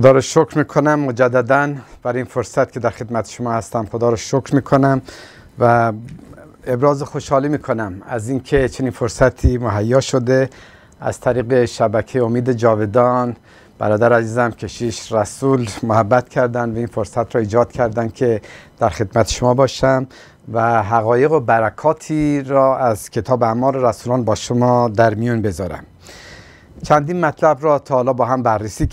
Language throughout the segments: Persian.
خدا رو شکر میکنم مجددا برای این فرصت که در خدمت شما هستم خدا رو شکر میکنم و ابراز خوشحالی میکنم از اینکه چنین فرصتی مهیا شده از طریق شبکه امید جاودان برادر عزیزم کشیش رسول محبت کردن و این فرصت را ایجاد کردن که در خدمت شما باشم و حقایق و برکاتی را از کتاب اعمال رسولان با شما در میون بذارم چندین مطلب را تا حالا با هم بررسی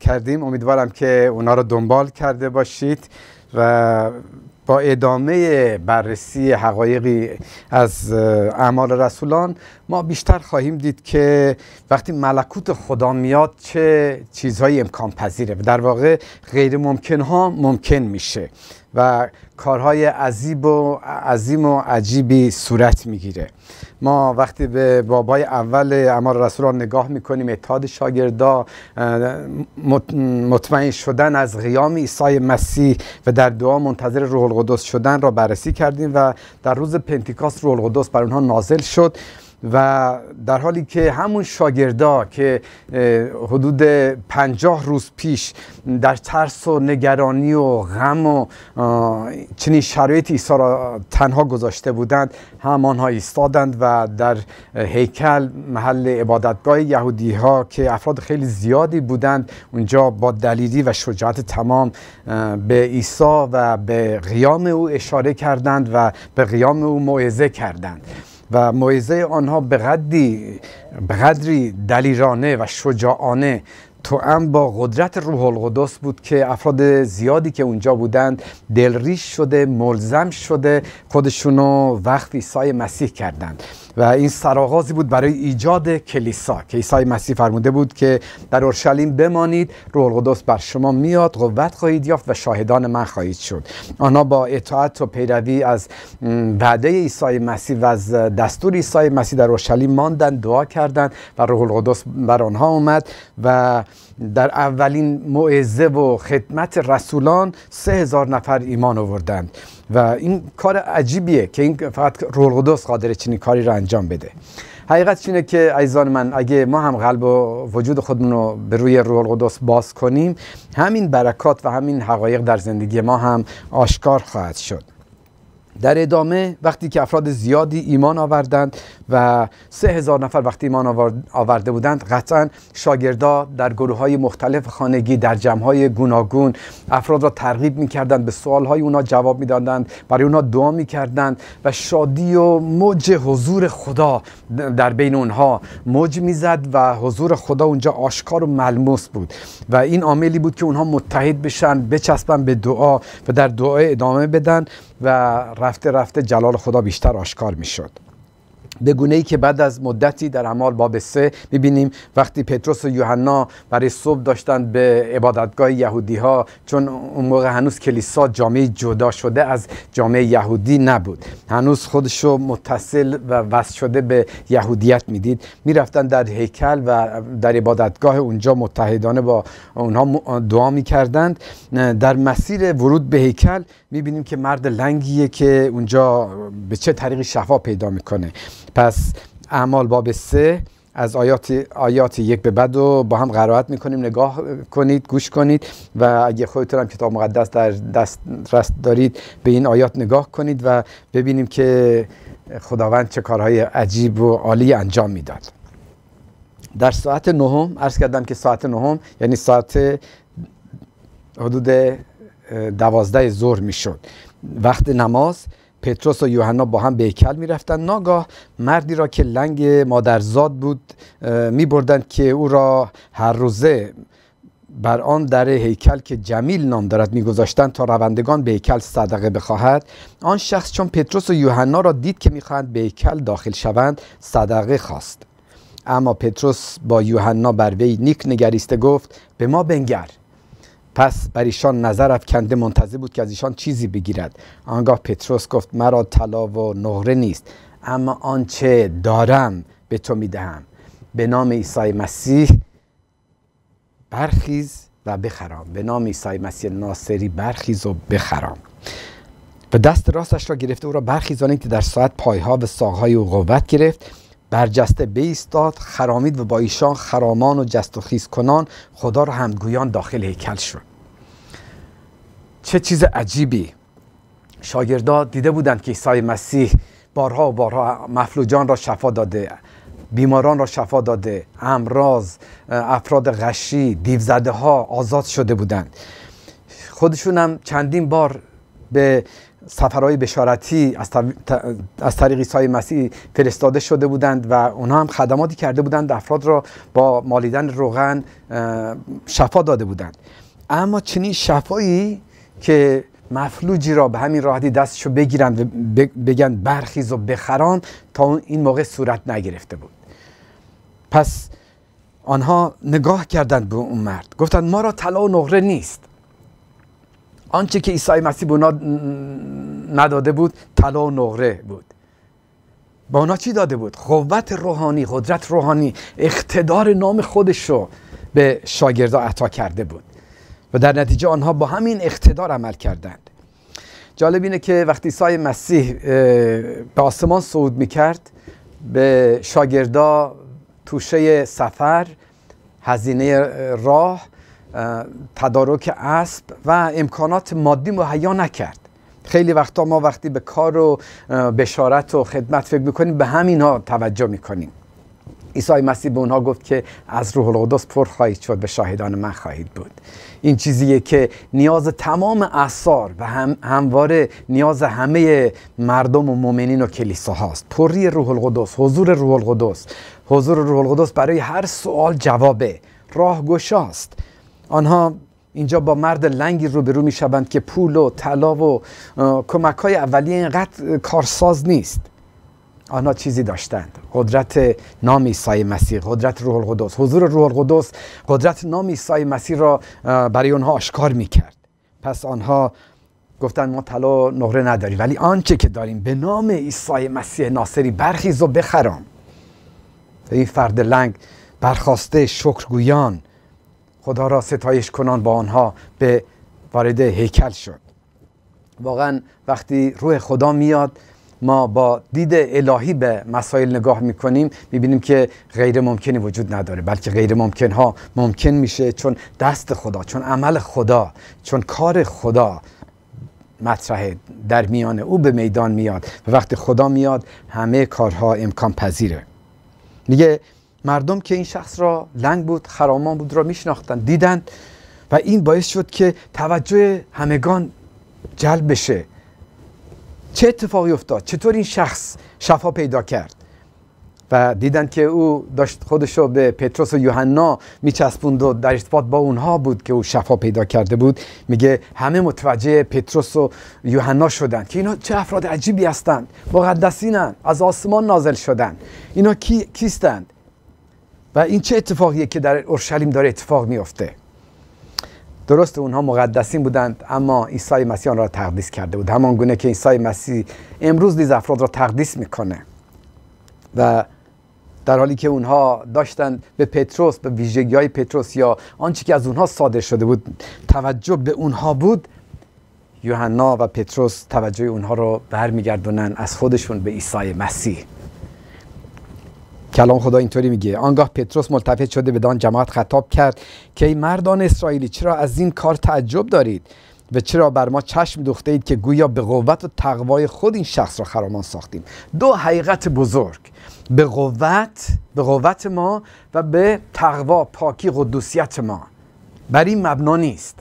کردیم امیدوارم که اونا را دنبال کرده باشید و با ادامه بررسی حقایقی از اعمال رسولان ما بیشتر خواهیم دید که وقتی ملکوت خدا میاد چه چیزهایی امکان پذیره در واقع غیر ممکن ها ممکن میشه و کارهای عظیب و عظیم و عجیبی صورت میگیره ما وقتی به بابای اول امار رسولان نگاه میکنیم اتحاد شاگردا مطمئن شدن از قیام عیسی مسیح و در دعا منتظر روح القدس شدن را بررسی کردیم و در روز پنتیکاست روح القدس بر اونها نازل شد و در حالی که همون شاگردا که حدود پنجاه روز پیش در ترس و نگرانی و غم و چنین شرایطی عیسی را تنها گذاشته بودند هم آنها ایستادند و در هیکل محل عبادتگاه یهودی ها که افراد خیلی زیادی بودند اونجا با دلیری و شجاعت تمام به عیسی و به قیام او اشاره کردند و به قیام او موعظه کردند و معیزه آنها به قدری دلیرانه و شجاعانه توأم با قدرت روح القدس بود که افراد زیادی که اونجا بودند دلریش شده ملزم شده خودشونو وقت عیسی مسیح کردند و این سرآغازی بود برای ایجاد کلیسا که عیسی مسیح فرموده بود که در اورشلیم بمانید روح القدس بر شما میاد قوت خواهید یافت و شاهدان من خواهید شد آنها با اطاعت و پیروی از وعده عیسی مسیح و از دستور عیسی مسیح در اورشلیم ماندند دعا کردند و روح القدس بر آنها آمد و در اولین موعظه و خدمت رسولان سه هزار نفر ایمان آوردند و این کار عجیبیه که این فقط روح القدس قادر چنین کاری رو انجام بده حقیقت اینه که عزیزان من اگه ما هم قلب و وجود خودمون رو به روی روح القدس باز کنیم همین برکات و همین حقایق در زندگی ما هم آشکار خواهد شد در ادامه وقتی که افراد زیادی ایمان آوردند و سه هزار نفر وقتی ایمان آورده بودند قطعا شاگردا در گروه های مختلف خانگی در جمع های گوناگون افراد را ترغیب می کردند به سوال های اونا جواب می برای اونا دعا می کردند و شادی و موج حضور خدا در بین اونها موج میزد و حضور خدا اونجا آشکار و ملموس بود و این عاملی بود که اونها متحد بشن بچسبن به دعا و در دعا ادامه بدن و رفته رفته جلال خدا بیشتر آشکار میشد به گونه ای که بعد از مدتی در اعمال باب سه میبینیم وقتی پتروس و یوحنا برای صبح داشتند به عبادتگاه یهودی ها چون اون موقع هنوز کلیسا جامعه جدا شده از جامعه یهودی نبود هنوز خودشو متصل و وصل شده به یهودیت میدید میرفتن در هیکل و در عبادتگاه اونجا متحدانه با اونها دعا میکردند در مسیر ورود به هیکل میبینیم که مرد لنگیه که اونجا به چه طریقی شفا پیدا میکنه پس اعمال باب سه از آیات, آیات یک به بعد رو با هم قرائت میکنیم نگاه کنید گوش کنید و اگه خودتون هم کتاب مقدس در دست دارید به این آیات نگاه کنید و ببینیم که خداوند چه کارهای عجیب و عالی انجام میداد در ساعت نهم عرض کردم که ساعت نهم یعنی ساعت حدود دوازده ظهر میشد وقت نماز پتروس و یوحنا با هم بیکل میرفتند ناگاه مردی را که لنگ مادرزاد بود میبردند که او را هر روزه بر آن در هیکل که جمیل نام دارد میگذاشتند تا روندگان به هیکل صدقه بخواهد آن شخص چون پتروس و یوحنا را دید که میخواهند به هیکل داخل شوند صدقه خواست اما پتروس با یوحنا بر وی نیک نگریسته گفت به ما بنگر پس بر ایشان نظر افکنده منتظر بود که از ایشان چیزی بگیرد آنگاه پتروس گفت مرا طلا و نقره نیست اما آنچه دارم به تو میدهم به نام عیسی مسیح برخیز و بخرام به نام عیسی مسیح ناصری برخیز و بخرام و دست راستش را گرفته او را برخیزانید که در ساعت پایها و ساقهای او قوت گرفت برجسته بیستاد خرامید و با ایشان خرامان و جست و خیز کنان خدا را همگویان داخل هیکل شد چه چیز عجیبی شاگردا دیده بودند که عیسی مسیح بارها و بارها مفلوجان را شفا داده بیماران را شفا داده امراض افراد غشی دیوزده ها آزاد شده بودند خودشون هم چندین بار به سفرهای بشارتی از, از طریق عیسی مسیح فرستاده شده بودند و اونها هم خدماتی کرده بودند افراد را با مالیدن روغن شفا داده بودند اما چنین شفایی که مفلوجی را به همین راحتی دستشو بگیرند و بگن برخیز و بخران تا این موقع صورت نگرفته بود پس آنها نگاه کردند به اون مرد گفتند ما را طلا و نقره نیست آنچه که عیسی مسیح به اونا نداده بود طلا و نقره بود با اونا چی داده بود قوت روحانی قدرت روحانی اقتدار نام خودش رو به شاگردا عطا کرده بود و در نتیجه آنها با همین اقتدار عمل کردند جالب اینه که وقتی عیسی مسیح به آسمان صعود میکرد به شاگردا توشه سفر هزینه راه تدارک اسب و امکانات مادی مهیا نکرد خیلی وقتا ما وقتی به کار و بشارت و خدمت فکر میکنیم به همین توجه میکنیم عیسی مسیح به اونها گفت که از روح القدس پر خواهید شد به شاهدان من خواهید بود این چیزیه که نیاز تمام اثار و هم همواره نیاز همه مردم و مؤمنین و کلیسا هاست پری روح القدس حضور روح القدس حضور روح القدس برای هر سوال جوابه راه گشاست آنها اینجا با مرد لنگی روبرو می شوند که پول و طلا و کمک های اولیه اینقدر کارساز نیست آنها چیزی داشتند قدرت نام عیسی مسیح قدرت روح القدس حضور روح القدس قدرت نام عیسی مسیح را برای آنها آشکار میکرد پس آنها گفتند ما طلا نقره نداریم ولی آنچه که داریم به نام عیسی مسیح ناصری برخیز و بخرام این فرد لنگ برخواسته شکرگویان خدا را ستایش کنان با آنها به وارد هیکل شد واقعا وقتی روح خدا میاد ما با دید الهی به مسائل نگاه میکنیم میبینیم که غیر ممکنی وجود نداره بلکه غیر ممکن ها ممکن میشه چون دست خدا چون عمل خدا چون کار خدا مطرحه در میان او به میدان میاد و وقتی خدا میاد همه کارها امکان پذیره میگه مردم که این شخص را لنگ بود خرامان بود را میشناختند دیدند و این باعث شد که توجه همگان جلب بشه چه اتفاقی افتاد چطور این شخص شفا پیدا کرد و دیدند که او داشت خودشو به پتروس و یوحنا میچسبوند و در ارتباط با اونها بود که او شفا پیدا کرده بود میگه همه متوجه پتروس و یوحنا شدند که اینا چه افراد عجیبی هستند مقدسینن از آسمان نازل شدند اینا کی کیستند و این چه اتفاقیه که در اورشلیم داره اتفاق میافته درست اونها مقدسین بودند اما عیسی مسیح آن را تقدیس کرده بود همان گونه که عیسی مسیح امروز نیز افراد را تقدیس میکنه و در حالی که اونها داشتن به پتروس به ویژگی های پتروس یا آنچه که از اونها صادر شده بود توجه به اونها بود یوحنا و پتروس توجه اونها رو برمیگردونن از خودشون به عیسی مسیح کلام خدا اینطوری میگه آنگاه پتروس ملتفت شده دان جماعت خطاب کرد که ای مردان اسرائیلی چرا از این کار تعجب دارید و چرا بر ما چشم دوخته اید که گویا به قوت و تقوای خود این شخص را خرامان ساختیم دو حقیقت بزرگ به قوت به قوت ما و به تقوا پاکی قدوسیت ما بر این مبنا نیست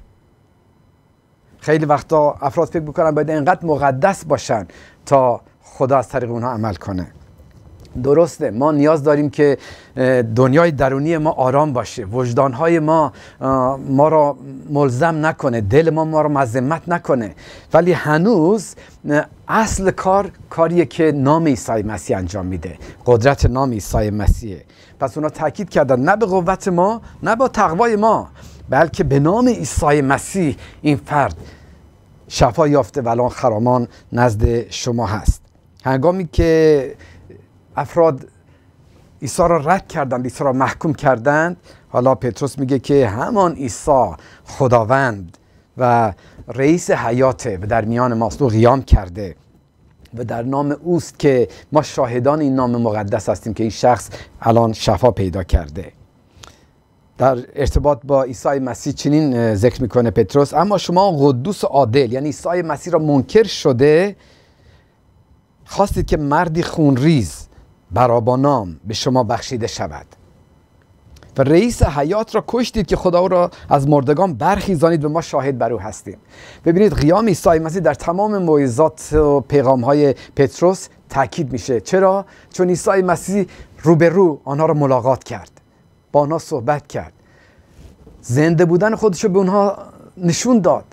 خیلی وقتا افراد فکر بکنن باید انقدر مقدس باشن تا خدا از طریق اونها عمل کنه درسته ما نیاز داریم که دنیای درونی ما آرام باشه وجدانهای ما ما را ملزم نکنه دل ما ما را مذمت نکنه ولی هنوز اصل کار کاریه که نام عیسی مسیح انجام میده قدرت نام عیسی مسیحه پس اونا تاکید کردن نه به قوت ما نه با تقوای ما بلکه به نام عیسی مسیح این فرد شفا یافته و خرامان نزد شما هست هنگامی که افراد عیسی را رد کردند عیسی را محکوم کردند حالا پتروس میگه که همان عیسی خداوند و رئیس حیاته و در میان ماست قیام کرده و در نام اوست که ما شاهدان این نام مقدس هستیم که این شخص الان شفا پیدا کرده در ارتباط با عیسی مسیح چنین ذکر میکنه پتروس اما شما قدوس عادل یعنی عیسی مسیح را منکر شده خواستید که مردی خونریز برابا نام به شما بخشیده شود و رئیس حیات را کشتید که خدا او را از مردگان برخیزانید و ما شاهد بر او هستیم ببینید قیام عیسی مسیح در تمام معجزات و پیغام های پتروس تاکید میشه چرا چون عیسی مسیح رو آنها را ملاقات کرد با آنها صحبت کرد زنده بودن خودش رو به آنها نشون داد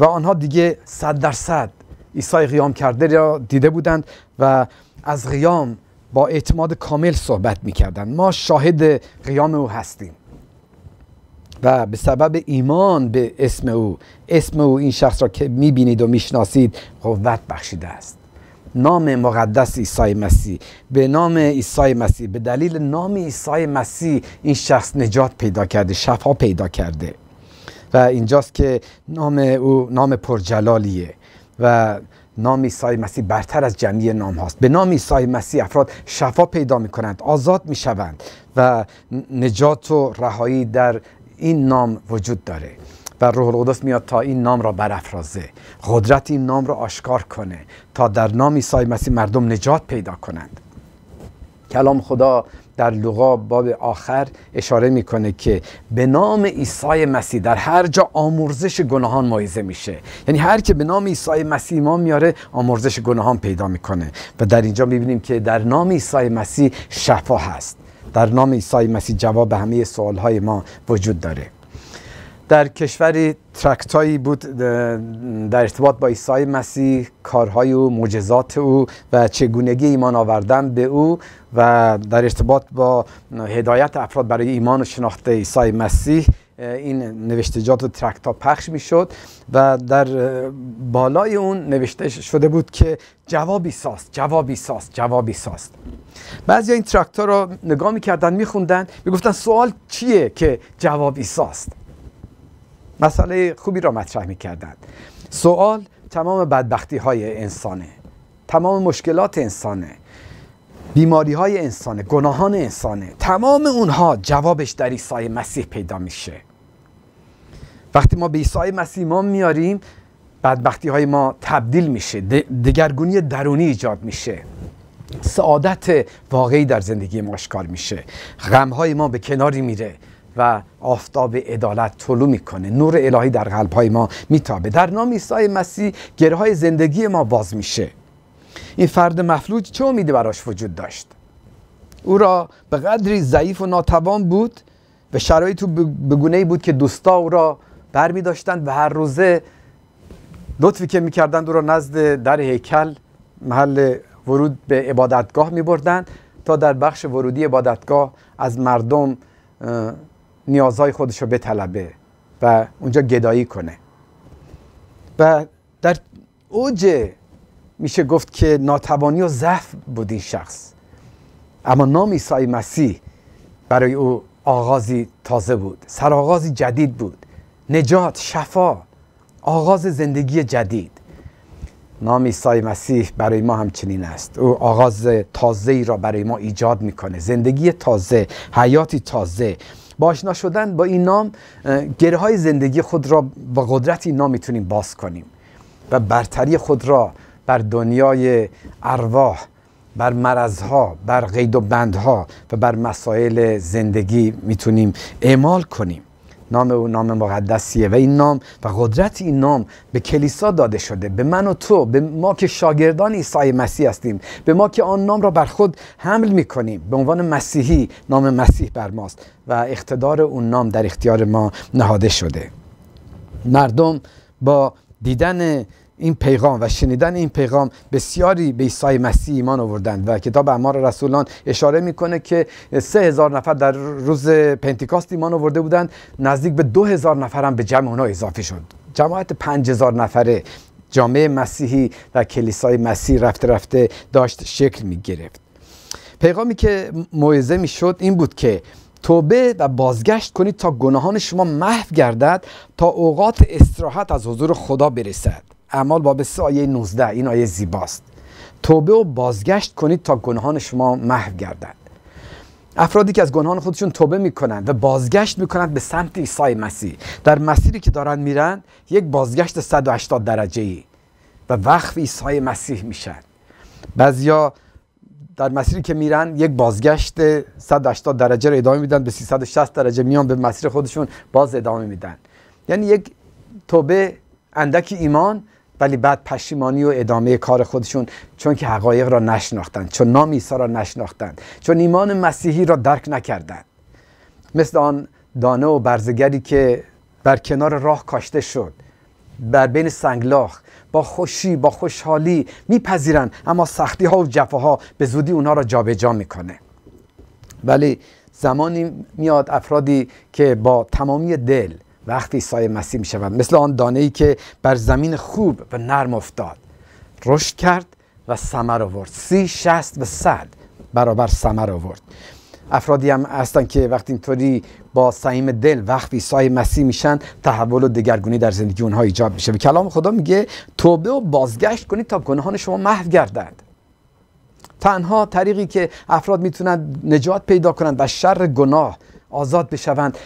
و آنها دیگه صد صد عیسی قیام کرده را دیده بودند و از قیام با اعتماد کامل صحبت میکردند ما شاهد قیام او هستیم و به سبب ایمان به اسم او اسم او این شخص را که میبینید و میشناسید قوت بخشیده است نام مقدس عیسی مسیح به نام عیسی مسیح به دلیل نام عیسی مسیح این شخص نجات پیدا کرده شفا پیدا کرده و اینجاست که نام او نام پرجلالیه و نام عیسی مسیح برتر از جمعی نام هاست به نام عیسی مسیح افراد شفا پیدا می کنند آزاد می شوند و نجات و رهایی در این نام وجود داره و روح القدس میاد تا این نام را برافرازه قدرت این نام را آشکار کنه تا در نام عیسی مسیح مردم نجات پیدا کنند کلام خدا در لغا باب آخر اشاره میکنه که به نام عیسی مسیح در هر جا آمرزش گناهان مایزه میشه یعنی هر که به نام عیسی مسیح ما میاره آمرزش گناهان پیدا میکنه و در اینجا میبینیم که در نام عیسی مسیح شفا هست در نام عیسی مسیح جواب همه های ما وجود داره در کشوری ترکتایی بود در ارتباط با ایسای مسیح کارهای او معجزات او و چگونگی ایمان آوردن به او و در ارتباط با هدایت افراد برای ایمان و شناخت عیسی مسیح این نوشتجات و ترکتا پخش می شد و در بالای اون نوشته شده بود که جوابی ساست جوابی ساست جوابی ساست بعضی این ترکتا رو نگاه می کردن می خوندن می گفتن سوال چیه که جوابی ساست مسئله خوبی را مطرح می کردند سوال تمام بدبختی های انسانه تمام مشکلات انسانه بیماری های انسانه گناهان انسانه تمام اونها جوابش در عیسی مسیح پیدا میشه وقتی ما به عیسی مسیح ما میاریم بدبختی های ما تبدیل میشه دگرگونی درونی ایجاد میشه سعادت واقعی در زندگی ما آشکار میشه غم های ما به کناری میره و آفتاب عدالت طلو میکنه نور الهی در قلب های ما میتابه در نام عیسی مسیح های زندگی ما باز میشه این فرد مفلوج چه امیدی براش وجود داشت او را به قدری ضعیف و ناتوان بود و شرایط او به بود که دوستا او را برمی داشتند و هر روزه لطفی که میکردند او را نزد در هیکل محل ورود به عبادتگاه می بردند تا در بخش ورودی عبادتگاه از مردم نیازهای خودش رو بطلبه و اونجا گدایی کنه و در اوج میشه گفت که ناتوانی و ضعف بود این شخص اما نام عیسی مسیح برای او آغازی تازه بود سرآغازی جدید بود نجات شفا آغاز زندگی جدید نام عیسی مسیح برای ما همچنین است او آغاز تازه ای را برای ما ایجاد میکنه زندگی تازه حیاتی تازه با آشنا شدن با این نام گره های زندگی خود را با قدرت این نام میتونیم باز کنیم و برتری خود را بر دنیای ارواح بر مرزها بر قید و بندها و بر مسائل زندگی میتونیم اعمال کنیم نام او نام مقدسیه و این نام و قدرت این نام به کلیسا داده شده به من و تو به ما که شاگردان عیسی مسیح هستیم به ما که آن نام را بر خود حمل می کنیم به عنوان مسیحی نام مسیح بر ماست و اقتدار اون نام در اختیار ما نهاده شده مردم با دیدن این پیغام و شنیدن این پیغام بسیاری به عیسی مسیح ایمان آوردند و کتاب اعمال رسولان اشاره میکنه که سه هزار نفر در روز پنتیکاست ایمان آورده بودند نزدیک به دو هزار نفر هم به جمع اونا اضافه شد جماعت پنج هزار نفره جامعه مسیحی و کلیسای مسیح رفته رفته داشت شکل می گرفت پیغامی که موعظه می شد این بود که توبه و بازگشت کنید تا گناهان شما محو گردد تا اوقات استراحت از حضور خدا برسد اعمال باب آیه 19 این آیه زیباست توبه و بازگشت کنید تا گناهان شما محو گردد افرادی که از گناهان خودشون توبه میکنند و بازگشت میکنند به سمت عیسی مسیح در مسیری که دارن میرن یک بازگشت 180 درجه ای و وقف عیسی مسیح میشن بعضیا در مسیری که میرن یک بازگشت 180 درجه رو ادامه میدن به 360 درجه میان به مسیر خودشون باز ادامه میدن یعنی یک توبه اندکی ایمان ولی بعد پشیمانی و ادامه کار خودشون چون که حقایق را نشناختند چون نام عیسی را نشناختند چون ایمان مسیحی را درک نکردند مثل آن دانه و برزگری که بر کنار راه کاشته شد بر بین سنگلاخ با خوشی با خوشحالی میپذیرند اما سختی ها و جفاها به زودی اونها را جابجا میکنه ولی زمانی میاد افرادی که با تمامی دل وقتی سایه مسیح می شود مثل آن دانه ای که بر زمین خوب و نرم افتاد رشد کرد و ثمر آورد سی شست و صد برابر ثمر آورد افرادی هم هستن که وقتی اینطوری با سعیم دل وقتی سای مسیح میشن تحول و دگرگونی در زندگی اونها ایجاد میشه و کلام خدا میگه توبه و بازگشت کنید تا گناهان شما محو گردند تنها طریقی که افراد میتونن نجات پیدا کنند و شر گناه آزاد بشوند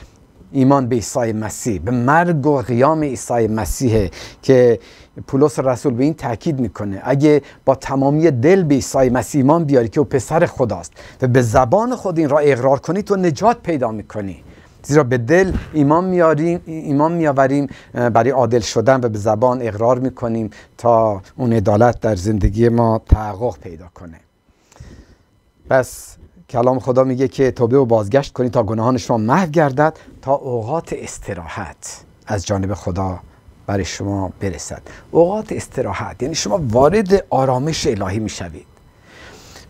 ایمان به عیسی مسیح به مرگ و قیام عیسی مسیحه که پولس رسول به این تاکید میکنه اگه با تمامی دل به عیسی مسیح ایمان بیاری که او پسر خداست و به زبان خود این را اقرار کنی تو نجات پیدا میکنی زیرا به دل ایمان میاریم ایمان میآوریم برای عادل شدن و به زبان اقرار میکنیم تا اون عدالت در زندگی ما تحقق پیدا کنه پس کلام خدا میگه که توبه و بازگشت کنید تا گناهان شما محو گردد تا اوقات استراحت از جانب خدا برای شما برسد اوقات استراحت یعنی شما وارد آرامش الهی میشوید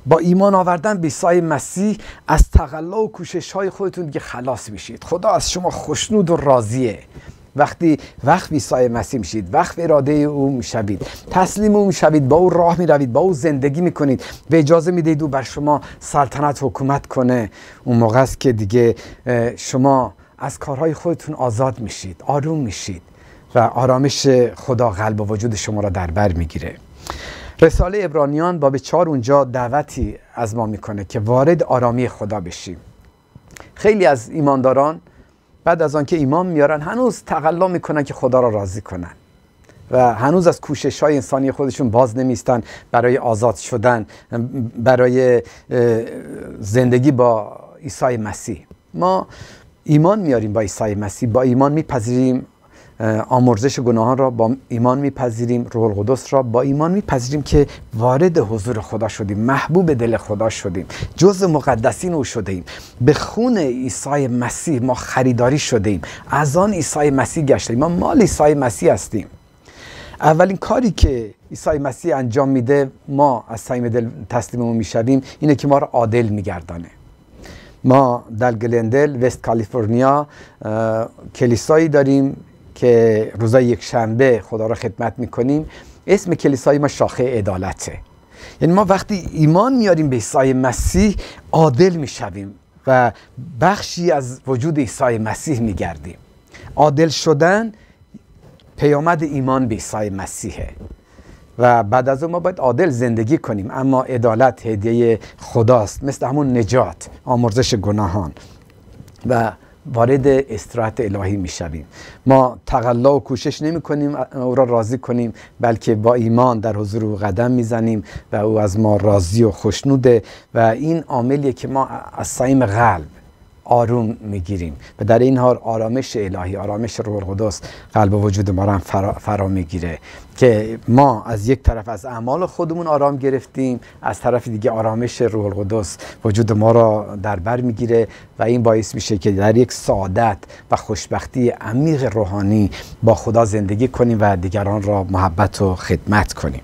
با ایمان آوردن به عیسی مسیح از تقلا و کوشش های خودتون دیگه خلاص میشید خدا از شما خوشنود و راضیه وقتی وقت عیسی مسیح میشید وقت اراده او میشوید تسلیم او میشوید با او راه میروید با او زندگی میکنید و اجازه میدهید او بر شما سلطنت حکومت کنه اون موقع است که دیگه شما از کارهای خودتون آزاد میشید آروم میشید و آرامش خدا قلب و وجود شما را در بر میگیره رساله ابرانیان باب چهار اونجا دعوتی از ما میکنه که وارد آرامی خدا بشیم خیلی از ایمانداران بعد از آنکه ایمان میارن هنوز تقلا میکنن که خدا را راضی کنن و هنوز از کوشش های انسانی خودشون باز نمیستن برای آزاد شدن برای زندگی با عیسی مسیح ما ایمان میاریم با عیسی مسیح با ایمان میپذیریم آمرزش گناهان را با ایمان میپذیریم روح القدس را با ایمان میپذیریم که وارد حضور خدا شدیم محبوب دل خدا شدیم جز مقدسین او شده ایم به خون عیسی مسیح ما خریداری شده ایم از آن عیسی مسیح گشته ما مال عیسی مسیح هستیم اولین کاری که عیسی مسیح انجام میده ما از صمیم دل تسلیممون میشویم اینه که ما را عادل میگردانه ما در گلندل وست کالیفرنیا کلیسایی داریم که روزای یک شنبه خدا را خدمت میکنیم اسم کلیسای ما شاخه عدالته یعنی ما وقتی ایمان میاریم به عیسی مسیح عادل میشویم و بخشی از وجود عیسی مسیح میگردیم عادل شدن پیامد ایمان به عیسی مسیحه و بعد از اون ما باید عادل زندگی کنیم اما عدالت هدیه خداست مثل همون نجات آمرزش گناهان و وارد استراحت الهی میشویم ما تقلا و کوشش نمی او را راضی کنیم بلکه با ایمان در حضور او قدم میزنیم و او از ما راضی و خوشنوده و این عاملیه که ما از صمیم قلب آروم میگیریم و در این حال آرامش الهی آرامش روح القدس قلب و وجود ما را فرا, فرا گیره. که ما از یک طرف از اعمال خودمون آرام گرفتیم از طرف دیگه آرامش روح القدس وجود ما را در بر میگیره و این باعث میشه که در یک سعادت و خوشبختی عمیق روحانی با خدا زندگی کنیم و دیگران را محبت و خدمت کنیم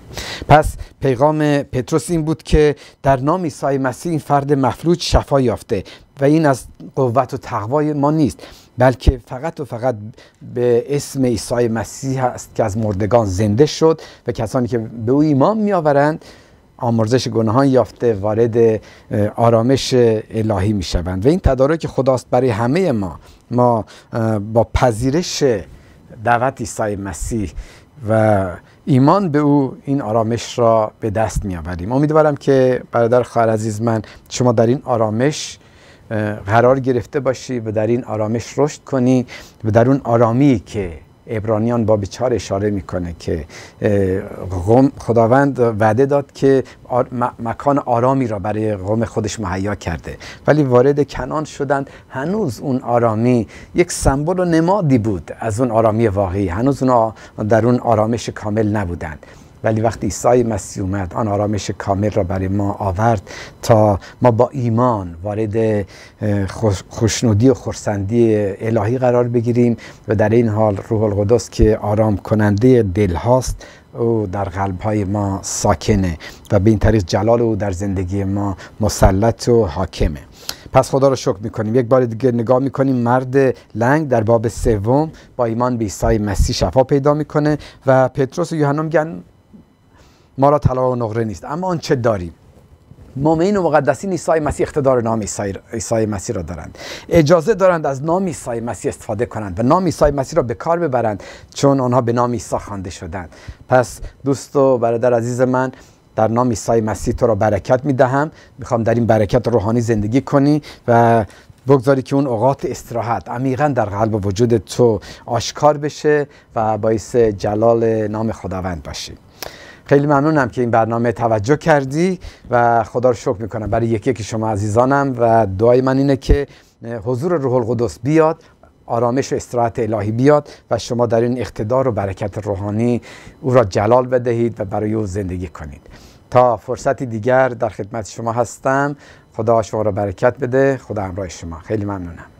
پس پیغام پتروس این بود که در نام عیسی مسیح این فرد مفلوج شفا یافته و این از قوت و تقوای ما نیست بلکه فقط و فقط به اسم عیسی مسیح است که از مردگان زنده شد و کسانی که به او ایمان میآورند آمرزش گناهان یافته وارد آرامش الهی می شوند و این تدارک خداست برای همه ما ما با پذیرش دعوت عیسی مسیح و ایمان به او این آرامش را به دست می آوریم امیدوارم که برادر خواهر عزیز من شما در این آرامش قرار گرفته باشی و در این آرامش رشد کنی و در اون آرامی که ابرانیان با بیچار اشاره میکنه که خداوند وعده داد که مکان آرامی را برای قوم خودش مهیا کرده ولی وارد کنان شدند هنوز اون آرامی یک سمبل و نمادی بود از اون آرامی واقعی هنوز اونا در اون آرامش کامل نبودند ولی وقتی عیسی مسیح اومد آن آرامش کامل را برای ما آورد تا ما با ایمان وارد خوشنودی و خورسندی الهی قرار بگیریم و در این حال روح القدس که آرام کننده دل هاست او در قلب های ما ساکنه و به این طریق جلال او در زندگی ما مسلط و حاکمه پس خدا رو شکر میکنیم یک بار دیگه نگاه میکنیم مرد لنگ در باب سوم با ایمان به عیسی مسیح شفا پیدا میکنه و پتروس و یوحنا میگن ما را طلا و نقره نیست اما آنچه داریم مؤمنین و مقدسین عیسی مسیح اقتدار نام عیسی مسیح را دارند اجازه دارند از نام عیسی مسیح استفاده کنند و نام عیسی مسیح را به کار ببرند چون آنها به نام عیسی خوانده شدند پس دوست و برادر عزیز من در نام عیسی مسیح تو را برکت می میخوام در این برکت روحانی زندگی کنی و بگذاری که اون اوقات استراحت عمیقا در قلب وجود تو آشکار بشه و باعث جلال نام خداوند باشی خیلی ممنونم که این برنامه توجه کردی و خدا رو شکر میکنم برای یکی یکی شما عزیزانم و دعای من اینه که حضور روح القدس بیاد آرامش و استراحت الهی بیاد و شما در این اقتدار و برکت روحانی او را جلال بدهید و برای او زندگی کنید تا فرصتی دیگر در خدمت شما هستم خدا شما را برکت بده خدا همراه شما خیلی ممنونم